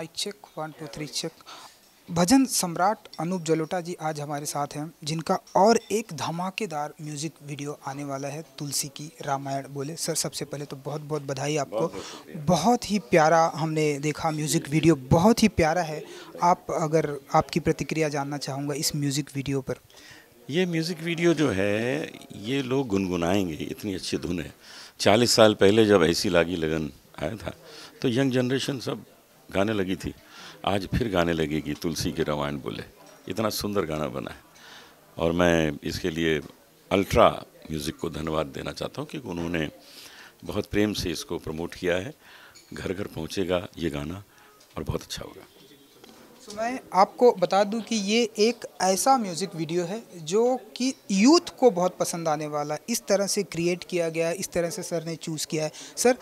आई check one two three check भजन सम्राट अनूप जलोटा जी आज हमारे साथ हैं जिनका और एक धमाकेदार म्यूजिक वीडियो आने वाला है तुलसी की रामायण बोले सर सबसे पहले तो बहुत बहुत बधाई आपको बहुत, बहुत ही प्यारा हमने देखा म्यूजिक वीडियो बहुत ही प्यारा है आप अगर आपकी प्रतिक्रिया जानना चाहूँगा इस म्यूजिक वीडियो पर ये म्यूज़िक वीडियो जो है ये लोग गुनगुनाएंगे इतनी अच्छी धुन है चालीस साल पहले जब ऐसी लागी लगन आया था तो यंग जनरेशन सब गाने लगी थी आज फिर गाने लगेगी तुलसी के रामायण बोले इतना सुंदर गाना बना है और मैं इसके लिए अल्ट्रा म्यूज़िक को धन्यवाद देना चाहता हूँ कि उन्होंने बहुत प्रेम से इसको प्रमोट किया है घर घर पहुँचेगा ये गाना और बहुत अच्छा होगा तो मैं आपको बता दूं कि ये एक ऐसा म्यूज़िक वीडियो है जो कि यूथ को बहुत पसंद आने वाला इस तरह से क्रिएट किया गया इस तरह से सर ने चूज़ किया है सर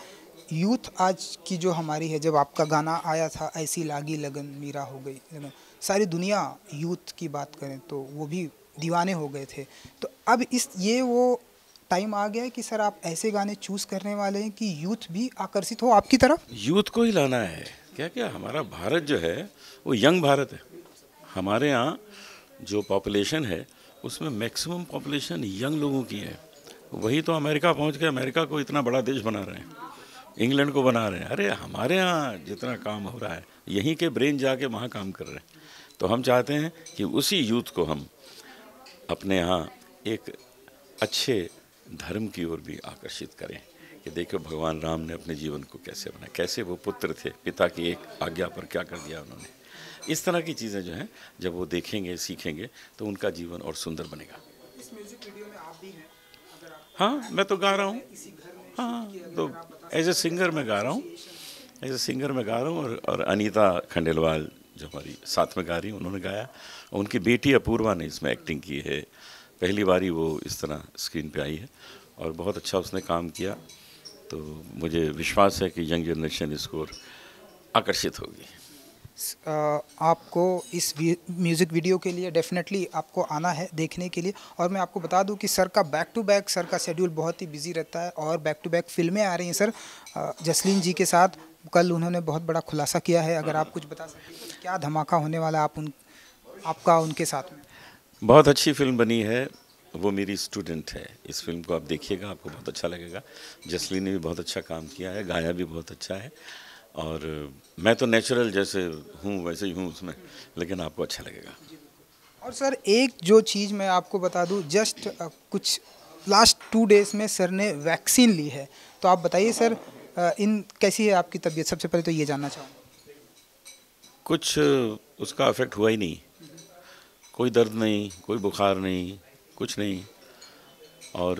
यूथ आज की जो हमारी है जब आपका गाना आया था ऐसी लागी लगन मीरा हो गई लगन सारी दुनिया यूथ की बात करें तो वो भी दीवाने हो गए थे तो अब इस ये वो टाइम आ गया है कि सर आप ऐसे गाने चूज करने वाले हैं कि यूथ भी आकर्षित हो आपकी तरफ यूथ को ही लाना है क्या क्या हमारा भारत जो है वो यंग भारत है हमारे यहाँ जो पॉपुलेशन है उसमें मैक्सिमम पॉपुलेशन यंग लोगों की है वही तो अमेरिका पहुँच के अमेरिका को इतना बड़ा देश बना रहे हैं इंग्लैंड को बना रहे हैं अरे हमारे यहाँ जितना काम हो रहा है यहीं के ब्रेन जाके वहाँ काम कर रहे हैं तो हम चाहते हैं कि उसी यूथ को हम अपने यहाँ एक अच्छे धर्म की ओर भी आकर्षित करें कि देखो भगवान राम ने अपने जीवन को कैसे बनाया कैसे वो पुत्र थे पिता की एक आज्ञा पर क्या कर दिया उन्होंने इस तरह की चीज़ें जो हैं जब वो देखेंगे सीखेंगे तो उनका जीवन और सुंदर बनेगा इस म्यूजिक वीडियो में आप भी हैं हाँ मैं तो गा रहा हूँ हाँ तो एज ए सिंगर मैं गा रहा हूँ एज ए सिंगर मैं गा रहा हूँ और, और अनीता खंडेलवाल जो हमारी साथ में गा रही उन्होंने गाया उनकी बेटी अपूर्वा ने इसमें एक्टिंग की है पहली बारी वो इस तरह स्क्रीन पे आई है और बहुत अच्छा उसने काम किया तो मुझे विश्वास है कि यंग जनरेशन इसको आकर्षित होगी आपको इस म्यूज़िक वीडियो के लिए डेफिनेटली आपको आना है देखने के लिए और मैं आपको बता दूं कि सर का बैक टू बैक सर का शेड्यूल बहुत ही बिजी रहता है और बैक टू बैक फिल्में आ रही हैं सर जसलीन जी के साथ कल उन्होंने बहुत बड़ा खुलासा किया है अगर आप कुछ बता सकते क्या धमाका होने वाला आप उन आपका उनके साथ में बहुत अच्छी फिल्म बनी है वो मेरी स्टूडेंट है इस फिल्म को आप देखिएगा आपको बहुत अच्छा लगेगा जसलीन ने भी बहुत अच्छा काम किया है गाया भी बहुत अच्छा है और मैं तो नेचुरल जैसे हूँ वैसे ही हूँ उसमें लेकिन आपको अच्छा लगेगा और सर एक जो चीज़ मैं आपको बता दूँ जस्ट कुछ लास्ट टू डेज़ में सर ने वैक्सीन ली है तो आप बताइए सर इन कैसी है आपकी तबीयत सबसे पहले तो ये जानना चाहूँगा कुछ उसका अफेक्ट हुआ ही नहीं कोई दर्द नहीं कोई बुखार नहीं कुछ नहीं और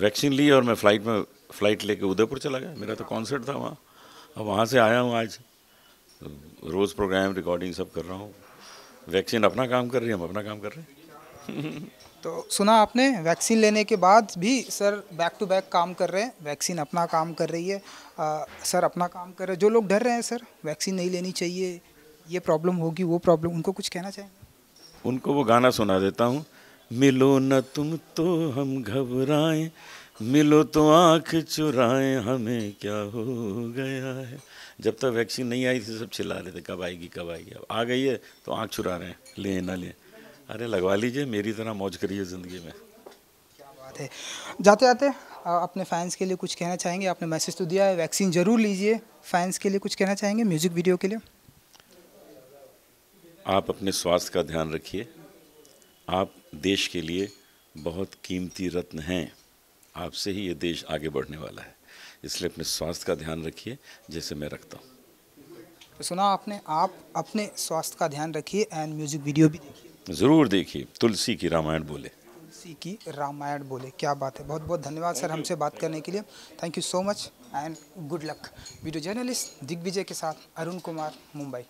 वैक्सीन ली और मैं फ़्लाइट में फ़्लाइट लेके उदयपुर चला गया मेरा तो कॉन्सर्ट था वहाँ अब वहाँ से आया हूँ आज रोज़ प्रोग्राम रिकॉर्डिंग सब कर रहा हूँ वैक्सीन अपना काम कर रही है हम अपना काम कर रहे हैं तो सुना आपने वैक्सीन लेने के बाद भी सर बैक टू बैक काम कर रहे हैं वैक्सीन अपना काम कर रही है आ, सर अपना काम कर रहे हैं जो लोग डर रहे हैं सर वैक्सीन नहीं लेनी चाहिए ये प्रॉब्लम होगी वो प्रॉब्लम उनको कुछ कहना चाहिए उनको वो गाना सुना देता हूँ मिलो न तुम तो हम घबराएं मिलो तो आँख चुराए हमें क्या हो गया है जब तक वैक्सीन नहीं आई थी सब चिल्ला रहे थे कब आएगी कब आएगी अब आ गई है तो आँख चुरा रहे हैं ले ना ले अरे लगवा लीजिए मेरी तरह मौज करिए ज़िंदगी में क्या बात है जाते जाते अपने फैंस के लिए कुछ कहना चाहेंगे आपने मैसेज तो दिया है वैक्सीन ज़रूर लीजिए फैंस के लिए कुछ कहना चाहेंगे म्यूज़िक वीडियो के लिए आप अपने स्वास्थ्य का ध्यान रखिए आप देश के लिए बहुत कीमती रत्न हैं आपसे ही ये देश आगे बढ़ने वाला है इसलिए अपने स्वास्थ्य का ध्यान रखिए जैसे मैं रखता हूँ तो सुना आपने आप अपने स्वास्थ्य का ध्यान रखिए एंड म्यूजिक वीडियो भी देखिए ज़रूर देखिए तुलसी की रामायण बोले तुलसी की रामायण बोले क्या बात है बहुत बहुत धन्यवाद सर हमसे बात करने के लिए thank you so much and good luck video journalist Digvijay के साथ अरुण कुमार मुंबई